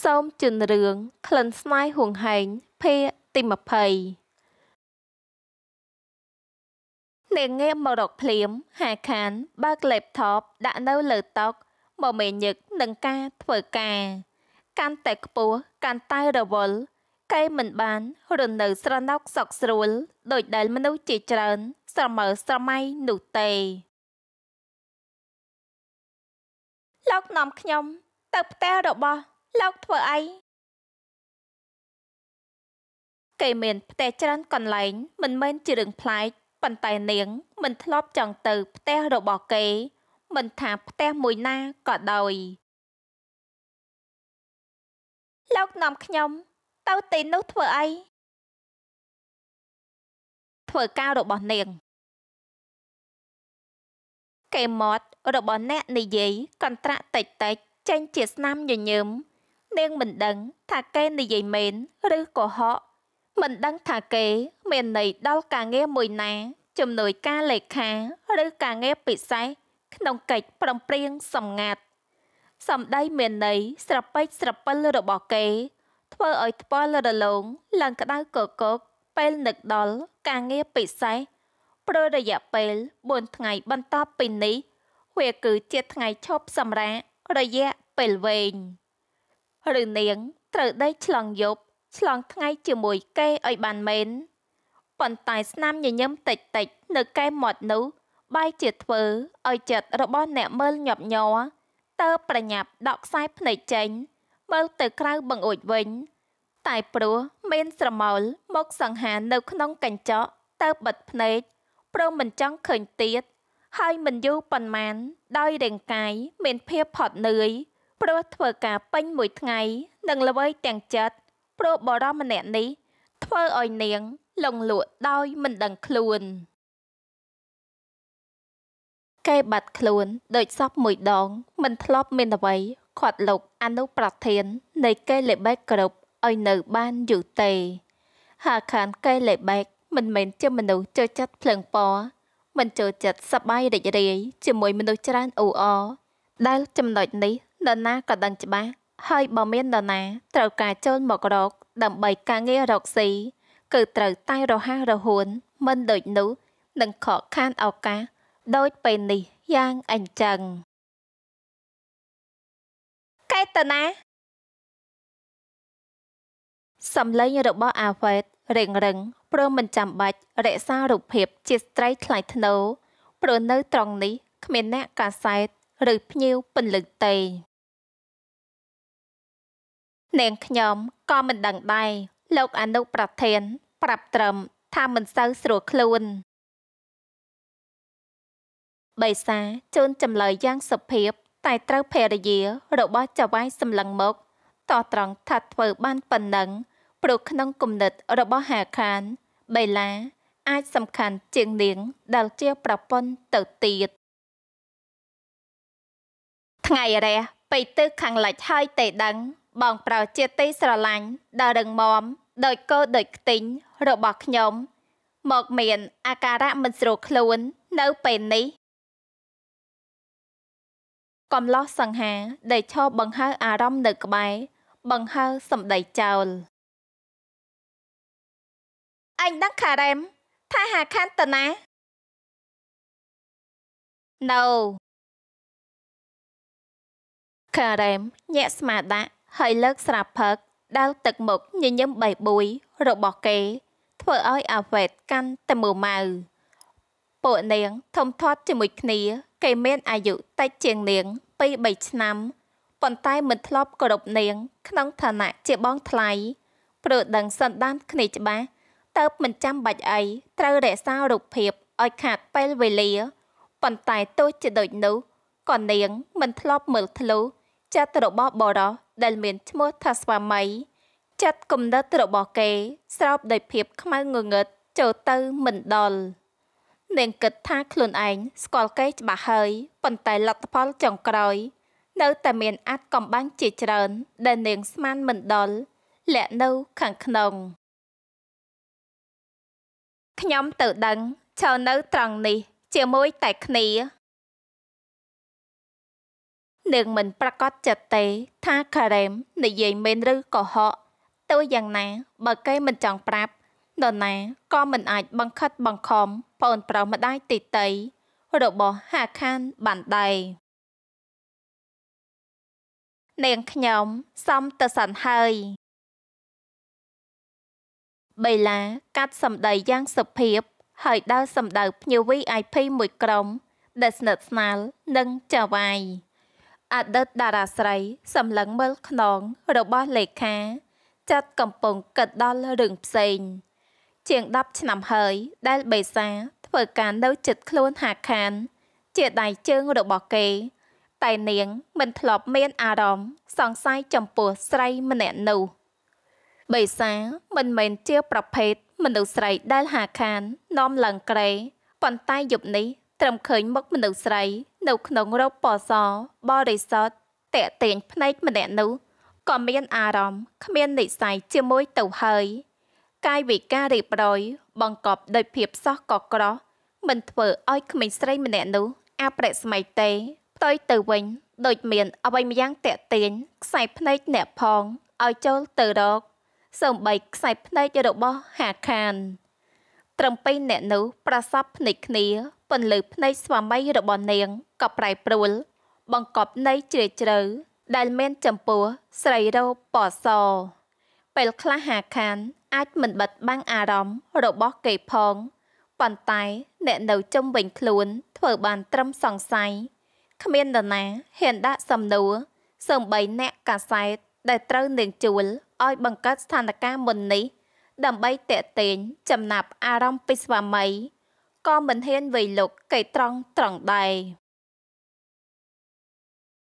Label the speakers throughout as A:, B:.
A: សូមជឿនរឿងក្លិនស្នេហ៍ហួងហែងភាគទី20ន
B: ាងងាកមករកភ្លាម ហាខាន បើក laptop ដាក់នៅលើតុមមេញឹកនឹងការធ្វើការ កាន់តែខ្ពស់កាន់តែរវល់គេមិនបានរនៅស្រណោកសក់ស្រួល ដោយដែលមនុស្សជាច្រើន ស្រមើ
A: ស្រមៃនោះទេលោកនាំខ្ញុំ ទៅផ្ទះរបស់លោកធ្វើអី
B: គេមានផ្ទះច្រើនកន្លែង មិនមែនជារឿងប្លែកប៉ុន្តែនាង មិនធ្លាប់ចង់ទៅផ្ទះរបស់គេ មិនថាផ្ទះមួយណាក៏ដោយ
A: លោកនាំខ្ញុំទៅទីនោះធ្វើអីធ្វើការរបស់នាងគេមត់របស់អ្នកនិយាយកន្ត្រាក់ តិច
B: តិចចេញជាស្នាមញញឹមនាងមិនដឹងថាគេនិយាយមែនឬកុហកមិនដឹងថាគេមានន័យដល់ការងារមួយណាជំនួយការលេខាឬការងារពិសេសក្នុងកិច្ចប្រំព្រៀងសម្ងាត់សម្ដីមានន័យស្រពេចស្រពិលរបស់គេធ្វើឲ្យថ្ពល់រលោងឡើងក្តៅកកកពេលនឹកដល់ការងារពិសេសព្រោះរយៈពេល4ថ្ងៃបន្ទាប់ពីនេះវាគឺជាថ្ងៃឈប់សម្រាករយៈពេលវែង។ឬនាង ត្រូវដេកឆ្លងយប់ឆ្លងថ្ងៃ ជាមួយគេឲ្យបានមែនប៉ុន្តែ ស្នាមញញឹមតិចតិច នៅកែមាត់នោះបែរជាធ្វើឲ្យចិត្តរបស់អ្នកមើលញាប់ញ័រតើប្រញាប់ដកខ្សែភ្នែកចេញមើលទៅក្រៅបង្អួចវិញ តែព្រោះមាន ស្រមោលមកសង្ហានៅក្នុងកញ្ចក់តើបិទភ្នែកព្រមមិនចង់ឃើញទៀតហើយមិនយូរប៉ុន្មានដោយរាងកាយមានភាពផត់នឿយព្រោះធ្វើការពេញមួយថ្ងៃនឹងល្វើយទាំងចិត្តព្រោះបរមម្នាក់នេះ ធ្វើឲ្យនាង លងលក់ដោយមិនដឹងខ្លួនគេបាត់ខ្លួនដោយសពមួយដងមិនធ្លាប់មានអ្វីគាត់លោកអនុប្រធាន នៃគេលេបេកគ្រប់ឲ្យនៅបានយូរទេ ហាខានគេលេបេកមិនមែនជាមនុស្សចូលចិត្តភ្លើងពណ៌មិនចូលចិត្តសប្បាយរីករាយជាមួយមនុស្សច្រើនអ៊ូអរដែលចំណុចនេះនរណាក៏ដឹងច្បាស់ហើយបើមាននរណា ត្រូវការចូលមករកដើម្បីការងាររកស៊ីគឺត្រូវតែរហ័សរហួនមិនដូចនោះនឹងខកខ
A: ានឱកាសដូចពេលនេះយ៉ាងអញ្ចឹងកេតនាសំឡេង
B: របស់អាវ៉េតរៀងរឹងព្រមមិនចាំបាច់រក្សារូបភាពជាស្ត្រីថ្លៃថ្នូរព្រោះនៅត្រង់នេះគ្មានអ្នកកាសែត ឬភ្ញៀវពន្លឺទេ
A: នាងខ្ញុំក៏មិនដឹងដែរលោកអនុប្រធានប្រាប់ត្រឹមថាមិនសូវស្រួលខ្លួន
B: បិសាជូនចម្លើយយ៉ាងសុភាព តែត្រូវភរិយា របស់ចៅវាយសម្លឹងមកតត្រង់ថាធ្វើបានប៉ុណ្ណឹងព្រោះក្នុងគំនិតរបស់ហាខានបេឡា អាចសំខាន់ជាងនាងដែលជាប្រពន្ធទៅទៀត ថ្ងៃរះទៅទិសខាងលិចហើយតែដឹងបងប្រើជាទីស្រឡាញ់ដ៏រឹងមាំដោយកោដោយខ្ទីងរបស់ខ្ញុំមកមាន អាការៈមិនស្រួលខ្លួន
A: នៅពេលនេះ កំឡោះសង្ហាដែលឈរបង្ហើអារម្មណ៍នៅក្បែរបង្ហើសម្ដីចោលអញដឹងខារ៉េមថាហាខាន់តណា No ខារ៉េមញាក់ស្មាដាក់ហើយលើកស្រាផឹកដាល់ទឹកមុខញញឹមបីបួ
B: យរបស់គេ ធ្វើឲ្យអាវ៉េតកាន់តែមើម៉ៅពួកនាងធំធាត់ជាមួយគ្នាគេមានអាយុតិចជាងនាង2 3ឆ្នាំប៉ុន្តែ មិនធ្លាប់គោរពនាង ក្នុងឋានៈជាបងថ្លៃព្រោះដឹងសន្តានគ្នាច្បាស់តើបមិនចាំបាច់អីត្រូវរក្សារូបភាពឲ្យខាតពេលវេលាប៉ុន្តែទោះជាដូចនោះក៏នាងមិនធ្លាប់មើលធ្លុះចិត្តរបស់បរោះដែលមានឈ្មោះថាស្វាមីចាត់គំនិតរបស់គេ ស្រោបដោយភាពខ្មៅងងឹតចូលទៅមិនដល់នាងគិតថា ខ្លួនឯងស្គាល់គេច្បាស់ហើយប៉ុន្តែលទ្ធផលចុងក្រោយ នៅតែមាន អាចកំបាំងជាច្រើន ដែលនាងស្មានមិនដល់លាក់នៅខាងក្នុង
A: ខ្ញុំទៅដឹងចូលនៅត្រង់នេះជាមួយ តែគ្នានាងមិនប្រ
B: កាសចិត្តទេ ថាការ៉េមនិយាយមែនឬកុហកទោះយ៉ាងណា បើគេមិនចង់ប្រាប់នរណាក៏មិន អាចបង្ខិត បង្ខំប្អូនប្រុសម្ដាយទី
A: តីរបស់ហាខានបានដែរនាងខ្ញុំសំទៅសិនហើយ
B: បេឡាកាត់សម្ដីយ៉ាងសុភាពហើយដើរសម្ដៅភ្ញៀវ VIP មួយក្រុម ដែលស្និទ្ធស្នាលនិងចាវាយអតីតតារាស្រីសម្លឹងមើលខ្នង របស់លេខា ចាត់កំពុងគិតដល់រឿងផ្សេងជាង10ឆ្នាំហើយដែលបេសាធ្វើការនៅចិត្តខ្លួនហាខាន ជាដៃជើងរបស់គេ តែនាងមិនធ្លាប់មានអារម្មណ៍សង្ស័យចំពោះស្រីម្នាក់នោះបេសាមិនមែនជាប្រភេទមនុស្សស្រីដែលហាខាននាំឡើងក្រេប៉ុន្តែយប់នេះត្រឹមឃើញមុខមនុស្សស្រីនៅក្នុងរូបពណ៌សបរិសុទ្ធតាក់ទាញភ្នែកម្នាក់នោះក៏មានអារម្មណ៍គ្មាននិស័យជាមួយទៅហើយកាយវិការរៀបរយបង្កប់ដោយភាពសោះក៏ក្រោះមិនធ្វើឲ្យក្មេងស្រីម្នាក់នោះអាប្រស្មីទេផ្ទុយទៅវិញ ដូចមានអ្វីម្យ៉ាងតាក់ទាញខ្សែភ្នែកអ្នកផងឲ្យចូលទៅរកសម្បីខ្សែភ្នែករបស់ហាខានត្រឹមពេលអ្នកនោះប្រសពភ្នែកគ្នាពន្លឺភ្នែកស្វាមីរបស់នាងក៏ប្រែប្រួលបង្កប់នៃជ្រាលជ្រៅដែលមានចម្ពោះស្រីរោពណ៌សពេលខ្លះហាខានអាចមិនបិទបាំងអារម្មណ៍របស់គេផង ប៉ុន្តែអ្នកនៅចំវិញខ្លួនធ្វើបានត្រឹមសង្ស័យគ្មាននរណាហ៊ានដាក់សំណួរសម្បីអ្នកកាសែតដែលត្រូវនាងជួលឲ្យបង្កើតស្ថានភាពមុននេះដើម្បីតេតេញ ចំណាប់អារម្មណ៍ពីស្វាមីក៏មិនហ៊ានវេយលុកកេត្រង់ត្រង់ដែរ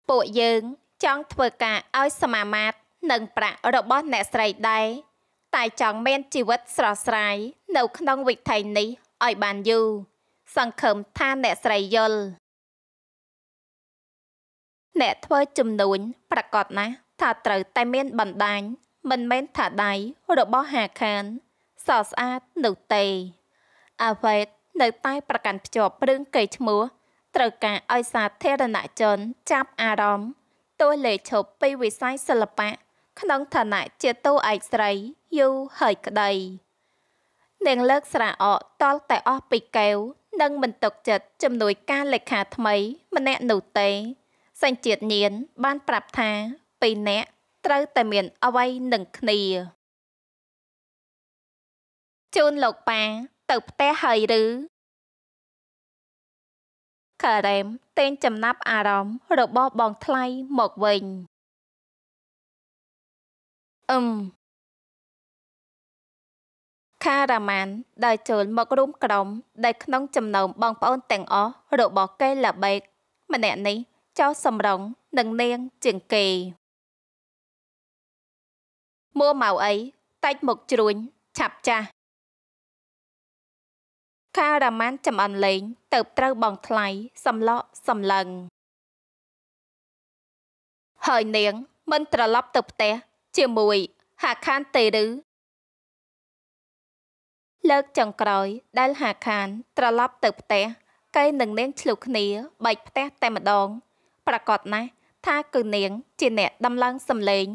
B: ពួកយើងចង់ធ្វើការឲ្យសមាមាត្រនិងប្រាក់របស់អ្នកស្រីដែរតែចង់មានជីវិតស្រស់ស្រាយនៅ ក្នុងវិថីនេះឲ្យបានយូរសង្ឃឹមថាអ្នកស្រីយល់អ្នកធ្វើចំនួនប្រកាសណាស់ថាត្រូវតែមានបណ្ដាញមិនមែនថាដៃរបស់ហាខានសស្អាតនោះទេអាវ៉េតនៅតែប្រកាន់ភ្ជាប់រឿងកេរឈ្មោះត្រូវការឲ្យសាធារណជនចាប់អារម្មណ៍ទោះលេឈប់ពីវិស័យសិល្បៈក្នុងឋានៈជាតួឯកស្រីយូរហើយក្តីនាងលើកស្រាអកតល់តែអស់ពីកែវនិងមិនទុកចិត្តជំនួយការលេខាថ្មី ម្នាក់នោះទេ សេចក្តីញៀនបានប្រា
A: ប់ថាពីរនាក់ត្រូវតែមានអ្វីនឹងគ្នាជូនលោកប៉ាទៅផ្ទះហើយឬការ៉េមតែងចំណាប់អារម្មណ៍របស់បងថ្លៃមកវិញអឹមខារ៉ាម៉ានដែលចូលមករួមក្រុមដែលក្នុងចំណោមបងប្អូ
B: នទាំងអស់របស់កេឡាបេក ម្នាក់នេះចោះសំរងនឹងនាងជាង
A: គេមួម៉ៅអីតែចមកជ្រួញឆាប់ចាស់ខារ៉ាម៉ានចំអន់លេងទៅត្រូវបងថ្លៃសំឡក់សំឡឹង
B: ហើយនាង មិន ត្រឡប់ទៅផ្ទះជាមួយ ហាខានទេឬលើកចុងក្រោយ ដែលហាខាន ត្រឡប់ទៅផ្ទះគេនឹងនាងឆ្លុះគ្នាបែកផ្ទះតែម្ដង ប្រកាសណាស់ថាគឺនាងជាអ្នក ដំឡើងសំលេង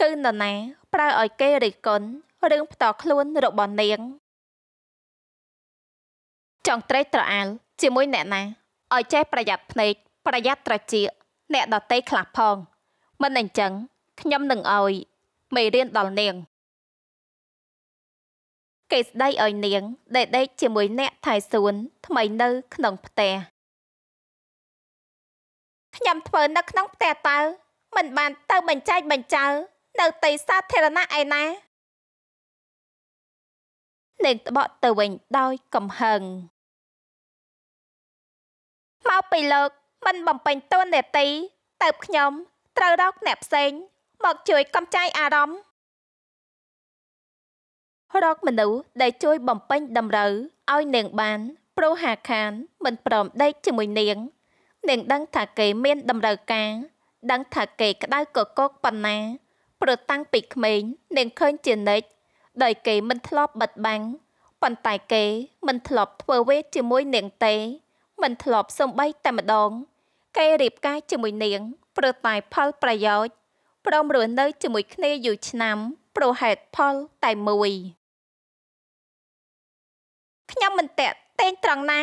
B: គឺនរណាប្រើឲ្យគេរិះគន់រឿងផ្ទាល់ខ្លួនរបស់នាង ចង់ត្រេកត្រអាលជាមួយអ្នកណាឲ្យចេះប្រយ័ត្នភ្នែកប្រយ័ត្នត្រចៀកអ្នកដតីខ្លះផង មិនអញ្ចឹងខ្ញុំនឹងឲ្យមេរៀនដល់នាងគេស្ដីឲ្យនាងដេកដេកជាមួយ អ្នកថៃសួន ថ្មីនៅ ក្នុងផ
A: ្ទះខ្ញុំធ្វើនៅក្នុងផ្ទះតើមិនបានទៅបញ្ចែកបញ្ចើនៅទីសាធារណៈឯណានាងត្បកទៅវិញដោយកំហឹងមកពីលោកមិនបំពេញតួនាទីទៅខ្ញុំ ត្រូវរកអ្នកផ្សេងមកជួយកំចាយអារម្មណ៍
B: រកមនុស្សដែលជួយបំពេញតម្រូវឲ្យនាងបានព្រោះហាខានមិនព្រមដេកជាមួយនាង នាងដឹងថាគេមាន តម្រូវការ ដឹងថាគេក្តៅកកកប៉ុណ្ណាព្រោះតាំងពីក្មេងនាងឃើញជានិច្ចដោយគេ មិនធ្លាប់បិទបាំងប៉ុន្តែគេមិនធ្លាប់ធ្វើវេទជាមួយនាងទេមិនធ្លាប់សំបីតែម្ដងគេរៀបការជាមួយនាងព្រោះតែផលប្រយោជន៍ព្រមរស់នៅជាមួយគ្នាយូរឆ្នាំព្រោះហេតុផលតែមួយ
A: ខ្ញុំមិនតាក់តែងត្រង់ណា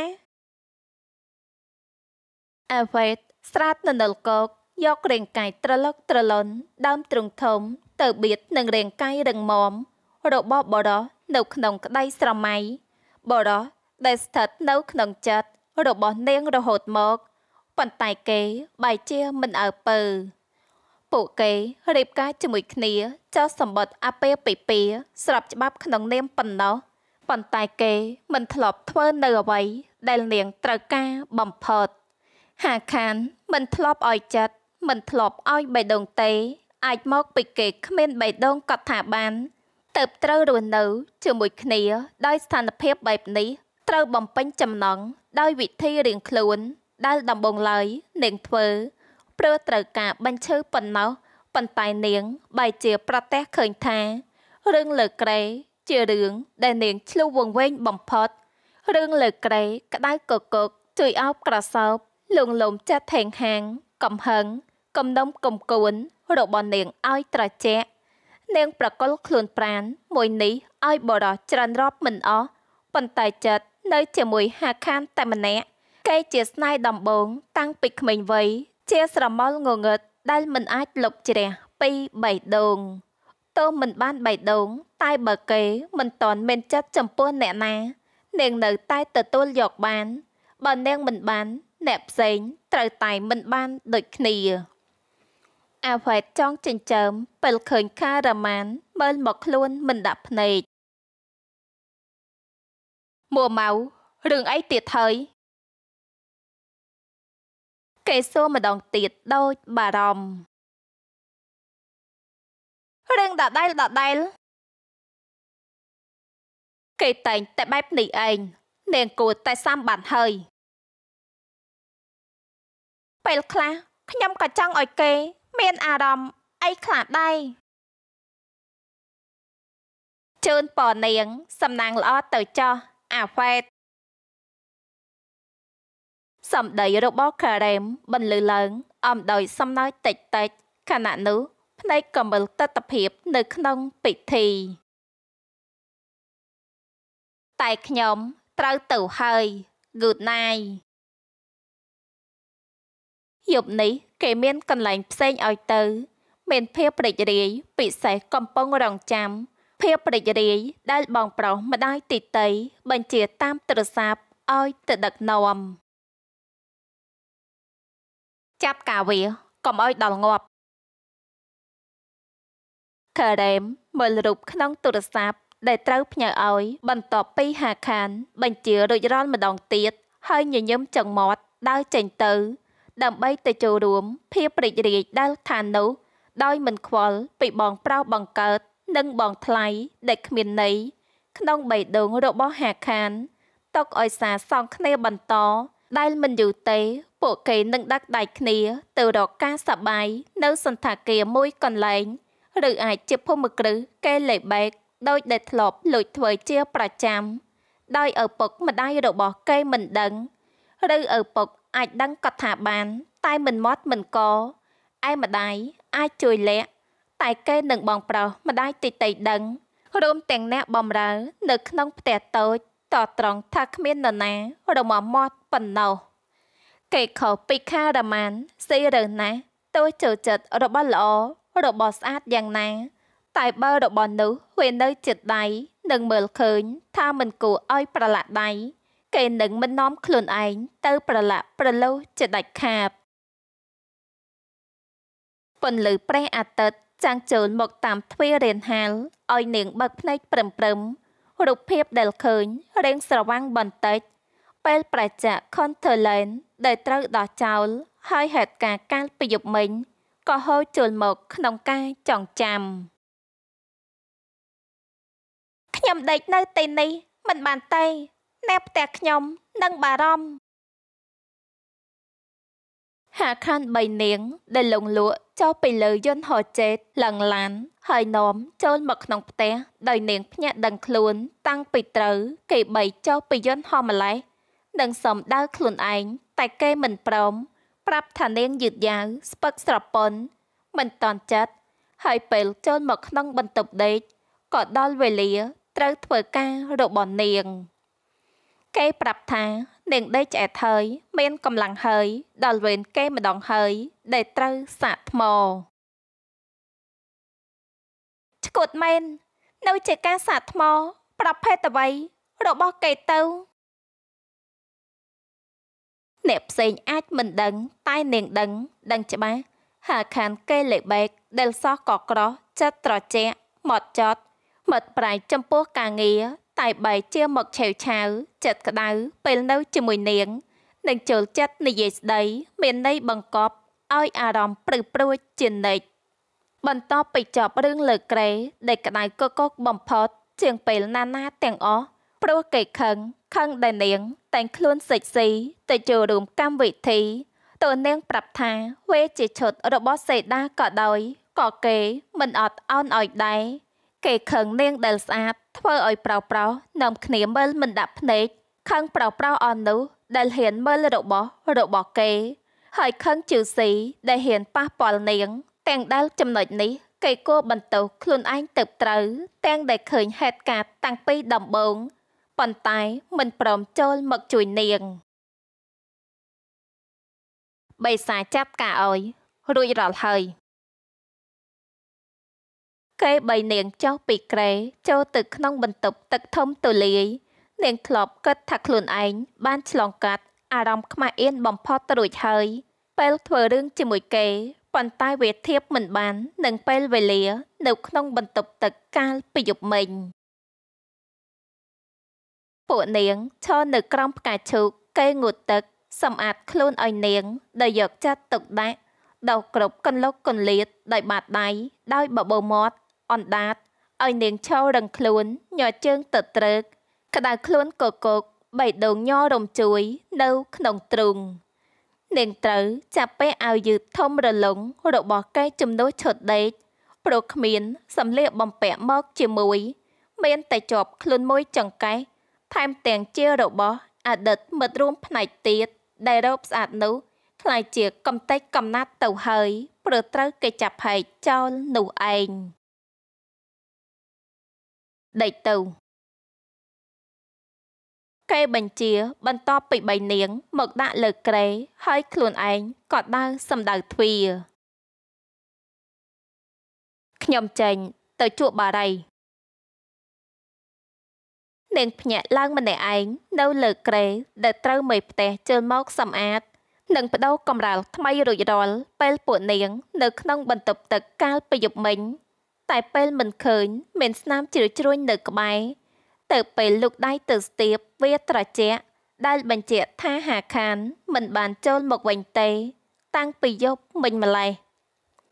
A: អវ៉េតស្រាតនៅនលកោកយករាងកាយត្រឡ
B: ុកត្រលន់ ដើមទ្រង់ធំ ទៅបៀតនឹងរាងកាយរឹងមាំរបស់បរោះនៅក្នុងក្តីស្រមៃបរោះដែលស្ថិតនៅក្នុងចិត្តរបស់នាងរហូតមកប៉ុន្តែគេបែរជាមិនអើពើពួកគេរៀបការជាមួយគ្នាចោះសម្បត្តិអាពេលពីពីស្រាប់ច្បាប់ក្នុងនាមប៉ុណ្ណោះប៉ុន្តែគេមិនធ្លាប់ធ្វើនៅអ្វីដែលនាងត្រូវការបំផុតហាខានមិនធ្លាប់ឲ្យចិត្តមិនធ្លាប់ឲ្យបេះដូងទេអាចមកពីគេគ្មានបេះដូងកត់ថាបានទៅត្រូវរស់នៅជាមួយគ្នា ដោយស្ថានភាពបែបនេះត្រូវបំពេញចំណងដោយវិធីរៀងខ្លួនដែលដំបងឡើយនាងធ្វើព្រឺត្រូវការបញ្ឈឺប៉ុណ្ណោះប៉ុន្តែនាងបែជាប្រទះឃើញថារឿងលើក្រេជារឿងដែលនាងឆ្លុះវងវែងបំផុតរឿងលើក្រេក្តៅកកកជួយអោបក្រសោបលងលោមចាត់ថេងហាងកំហឹងកំនុំកំគួនរបស់នាងឲ្យត្រជាក់នាងប្រកល់ខ្លួនប្រានមួយនេះឲ្យបរោះច្រើនរອບមិនអស់ប៉ុន្តែចិត្តនៅជាមួយហាខានតែម្នាក់ គេជាស្នេហ៍ដំបងតាំងពីក្មេងវ័យជាស្រមោលងងឹតដែលមិនអាចលុបជ្រះពីបៃដងទោះមិនបានបៃដងតែបើគេ មិនតន់មានចិត្តចំពោះអ្នកណា នាងនៅតែទទួលយកបានបើនាងមិនបានអ្នកផ្សេងត្រូវតែមិនបានដូចគ្នាអវ៉ែតចង់ចិញ្ចើមពេលឃើញខារ៉ាម៉ានមើលមកខ្លួនមិនដាក់ភ្នែក
A: មួម៉ៅរឿងអីទៀតហើយគេសួរម្ដងទៀតដូចបារម្ភរឿងដដែលដដែលគេតែង តែបែបនេះឯងនាងគួរតែសាំបានហើយពេលខ្លះខ្ញុំក៏ចង់ឲ្យគេមានអារម្មណ៍អីខ្លះដែរជូនពរនាង សំណាងល្អទៅចោះអាហ្វេត
B: សម្ដីរបស់ការ៉េមបន្លឺឡើងអំដោយសំណើចតិចតិចខណៈនោះភ្នែកកមិលទស្សភាពនៅក្នុងពិធី
A: តែខ្ញុំ ត្រូវទៅហើយ Good night យប់នេះគេមានកន្លែងផ្សេងឲ្យទៅ
B: មានភាពប្រិយរាយពិសេសកំពុងរងចាំភាពប្រិយរាយដែលបងប្រុសម្ដាយទីតីបញ្ជាតាមទូរស័ព្ទឲ្យទៅដឹកនាំ
A: ចាប់កាវាកុំឲ្យដល់ងាប់ការ៉េមមើលរូបក្នុងទូរស័ព្ទដែលត
B: ្រូវផ្ញើឲ្យបន្ទាប់ពីហាខាន បញ្ជារួចរាល់ម្ដងទៀតហើយញញឹមចឹងមាត់ដើរចេញទៅដើម្បីទៅចូលរួមភាពរីករាយដែលឋាននោះ ដោយមិនខ្វល់ពីបងប្រុសបង្កើត និងបងថ្លៃ ដែលគ្មានន័យក្នុងបេះដូងរបស់ហាខានຕົកឲ្យសារសងគ្នាបន្តដែលមិនយូរទេ ពួកគេនឹងដាក់ដៃគ្នាទៅរកការសប្បាយនៅសន្តាគារមួយកន្លែងឬអាចជាភូមិគ្រឹះកេលេបែកដោយដែលធ្លាប់លួចធ្វើជាប្រចាំ ដោយឪពុកម្ដាយរបស់គេមិនដឹងឬឪពុកអាចដឹងកត់ថាបាន តែមិនមាត់មិនកឯម្ដាយអាចជួយលាក់តែគេនឹងបងប្រុសម្ដាយតិចៗដឹងរួមទាំងអ្នកបំរើ នៅ ក្នុង ផ្ទះតូច តត្រង់ថាគ្មាននរណារមមាត់ប៉ុណ្ណោះគេខុសពីខារម៉ានស៊ីរើណាស់ទោះចូលចិត្តរបស់ល្អរបស់ស្អាតយ៉ាងណា តែបើរបស់នោះវានៅចិត្តដៃនឹងមើលឃើញថាមិនគួរឲ្យប្រឡាក់ដៃគេនឹងមិននាំខ្លួនឯងទៅប្រឡាក់ប្រឡូសជាដាច់ខាតពន្លឺព្រះអាទិត្យចាំងចូលមកតាមទ្វាររានហាលឲ្យ នាងបើកភ្នែកព្រឹមព្រឹម រូបភាពដែលឃើញរៀងស្រវាំងបន្តិច ពេលប្រជាខុនធឺឡែនដែលត្រូវ ដោះចោលហើយហេតុការកាលពីយប់មិញក៏ហូរចូលមកក្នុងការចងចាំខ្ញុំដេកនៅទីនេះមិនបានទេអ្នកផ្ទះខ្ញុំនឹងបារម្ភហាខាន់3នាង ដែលលងលក់ចុះពីលើយន្តហោះចេតឡើងឡាន ហើយនាំចូលមកក្នុងផ្ទះដោយនាងភ្ញាក់ដឹងខ្លួន តាំងពីត្រូវគេបីចុះពីយន្តហោះម្លេះនឹងសំដៅខ្លួនឯងតែគេមិនព្រម ប្រាប់ថានាងយឺតយ៉ាវស្ពឹកស្រពន់មិនតន់ចិត្តហើយពេលចូលមកក្នុងបន្ទប់ដេកក៏ដល់វេលា ត្រូវធ្វើការរបស់នាង។គេប្រាប់ថា នាងដេកឆ្អែតហើយមានកម្លាំងហើយ ដល់វេនគេម្ដងហើយដែលត្រូវសាកថ្ម
A: ឆ្កួតមែននៅជាការសាកថ្ម ប្រាប់ភេទអ្វី របស់គេទៅ
B: អ្នកផ្សេងអាចមិនដឹង តែនាងដឹង ដឹងច្បាស់ហាខានគេលេបែកដែលសោះក៏ក្រោះចិត្តត្រជាក់មត់ចត់មិត្តប្រៃចំពោះការងារតែបែកជាមកឆេវឆាវចិត្តក្តៅពេលនៅជាមួយនាងនឹងចូលចិត្តនិយាយស្ដី មានន័យបង្កប់ឲ្យអារម្មណ៍ព្រឺព្រួចជានិច្ចបន្ទាប់ពីចប់រឿងលើក្រេដែលក្តៅកកកបំផុតជាងពេលណានាទាំងអស់ព្រោះគេខឹងខឹងដែលនាងតែងខ្លួនសិចស៊ីទៅចូលរួមកម្មវិធីតើនាងប្រាប់ថាវេជាឈុតរបស់សេដាក៏ដោយក៏គេមិនអត់អន់ឲ្យដែរគេខឹងនាងដែលស្អាតធ្វើឲ្យប្រោប្រោនឹមគ្នាមើលមិនដាក់ភ្នែកខឹងប្រោប្រោអននោះដែលហ៊ានមើលរបស់របស់គេ ហើយខឹងជឺស៊ីដែលហ៊ានប៉ះពាល់នាងទាំងដែលចំណុចនេះគេគួរបន្ទោសខ្លួនឯងទៅត្រូវទាំងដែលឃើញហេតុការតាំងពីដំបូងប៉ុន្តែមិនព្រមចូលមកជួយនាង
A: បេសាចាប់ការអោយរួចរាល់ហើយគេបីនាងចុះពីក្រែចូលទៅក្នុងបន្ទ
B: ប់ទឹកធំទូលាយនាងធ្លាប់គិតថាខ្លួនឯងបានឆ្លងកាត់អារម្មណ៍ខ្មាស់អៀនបំផុតរួចហើយ ពេលធ្វើរឿងជាមួយគេប៉ុន្តែវាធៀបមិនបាននឹងពេលវេលានៅក្នុងបន្ទប់ទឹកកាលពីយប់មិញពួកនាងឈរនៅក្រោមផ្កាឈូកគេងូតទឹកសម្អាតខ្លួនឲ្យនាងដែលយកចាត់ទុកដាក់ដោះគ្រប់កន្លុកកន្លៀតដោយបាតដៃដោយបបោមាត់អណ្ដាតឲ្យនាងឈររឹងខ្លួនញ័រជើងទៅត្រឹកក្តៅខ្លួនកកកបៃដងញ័ររំជួយនៅក្នុងទ្រូង នាងត្រូវចាប់ពេលឲ្យយឺតធំរលុងរបស់កែជំនួសឈុតដេកព្រោះគ្មានសម្លៀកបំពាក់មកជាមួយ មាន តែជាប់ខ្លួនមួយចង្កេះថែមទាំងជារបស់អតីតមិត្តរួមផ្នែកទៀតដែលរោបស្អាតនោះខ្លាយជាកំតេចកំណាត់ទៅហើយព្រោះត្រូវគេចាប់ហែ
A: កចោលនោះឯងដេកទៅគេបញ្ជាបន្ទាប់ពីបីនាង មកដាក់លើក្រេហើយខ្លួនឯងក៏ដើរសំដៅទ្វាខ្ញុំចេញ ទៅជួបបារីនាងភ្ញាក់ឡើងម្នាក់ឯងនៅលើក្រេដែលត្រូវមេផ្ទះជើលមក
B: សម្អាតនិងបដូរកំរាលថ្មីរួចរាល់ពេលពួកនាង នៅក្នុងបន្ទប់ទឹកកាលពីយប់មិញតែពេលមិនឃើញមានស្នាមជ្រាវជ្រួញនៅក្បែរទៅពេលលុកដៃទៅស្ទាបវាត្រជាក់ដែលបញ្ជាក់ថាហាខាន មិនបានចូលមកវិញទេ តាំងពីយប់មិញម្ល៉េះ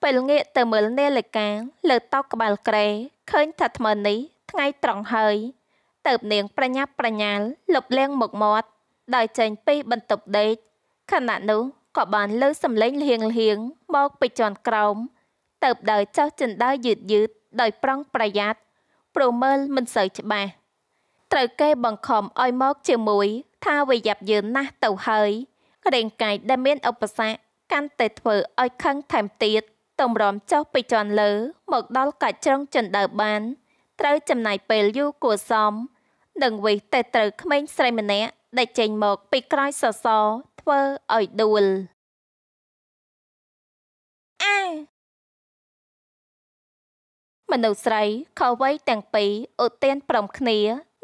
B: ពេលងាកទៅមើលនាឡិកាលើតោកក្បាលក្រេឃើញថាថ្មនេះថ្ងៃត្រង់ហើយទៅនាងប្រញាប់ប្រញាល់លុបលាងមុខមាត់ដោយចេញពីបន្ទប់ដេកខណៈនោះក៏បានលើសំឡេងលៀងលៀងមកពីជាន់ក្រោមទៅដើរចោះចិនដើរយឺតយឺតដោយប្រុងប្រយ័ត្នព្រមើលមិនសូវច្បាស់ត្រូវគេបង្ខំឲ្យមកជាមួយថាវាយ៉ាប់យឺនណាស់ទៅហើយរាងកាយដែលមានឧបសគ្គកាន់តែធ្វើឲ្យខឹងថែមទៀតតម្រាំចុះពីជាន់លើ មកដល់កាច់ជ្រងចិនដើរបានត្រូវចំណាយពេលយូរគួរសមនឹងវិសតែត្រូវក្មេងស្រីម្នាក់ដែលចេញមកពីក្រោយសសរធ
A: ្វើឲ្យដួលមនុស្សស្រីខវ័យទាំងពីរឧទានព្រមគ្នា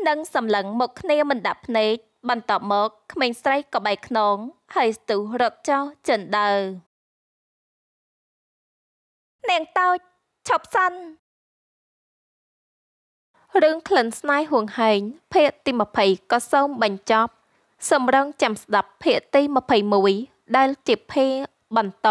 B: និងសម្លឹងមុខគ្នាមិនដាក់ភ្នែកបន្ទាប់មកក្មេងស្រីក៏បែកខ្នង
A: ហើយស្ទុះរត់ចោលចិនដើនាងតូចឈប់សិនរឿងក្លិនស្នេហ៍ហ
B: ួងហែងភាគទី20ក៏សូមបញ្ចប់សម្រងចាំស្ដាប់ភាគទី
A: 21ដែលជាភាគបន្ត